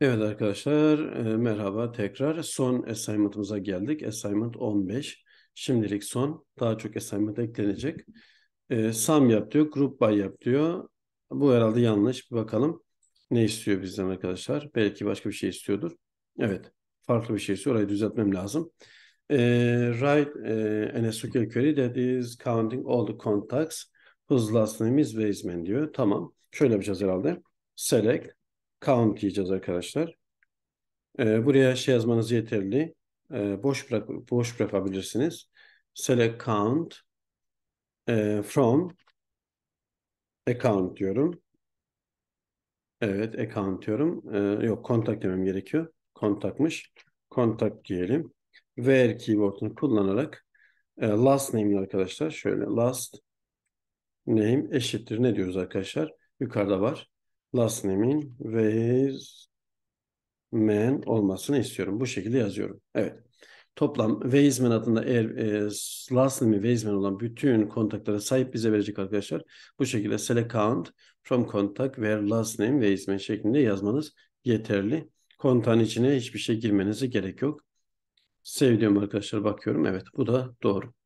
Evet arkadaşlar e, merhaba tekrar son assignment'ımıza geldik. Assignment 15. Şimdilik son. Daha çok assignment eklenecek. E, sum yap diyor. Group by yap diyor. Bu herhalde yanlış. Bir bakalım ne istiyor bizden arkadaşlar. Belki başka bir şey istiyordur. Evet. Farklı bir şey istiyor. Orayı düzeltmem lazım. E, write e, an SQL query that is counting all the contacts whose last name is Weisman diyor. Tamam. Şöyle yapacağız herhalde. Select count diyeceğiz arkadaşlar. E, buraya şey yazmanız yeterli. E, boş bırak boş bırakabilirsiniz. Select count e, from account diyorum. Evet account diyorum. E, yok contact demem gerekiyor. Contact'mış. Contact diyelim. Where keyword'unu kullanarak e, last name'li arkadaşlar şöyle last name eşittir ne diyoruz arkadaşlar? Yukarıda var last name'in ve his man olmasını istiyorum. Bu şekilde yazıyorum. Evet. Toplam Weizman adında eğer e, last name Weizman olan bütün kontaklara sahip bize verecek arkadaşlar. Bu şekilde select count from contact where last name Weizman şeklinde yazmanız yeterli. Kontağın içine hiçbir şey girmenize gerek yok. Sevdiğim arkadaşlar bakıyorum. Evet bu da doğru.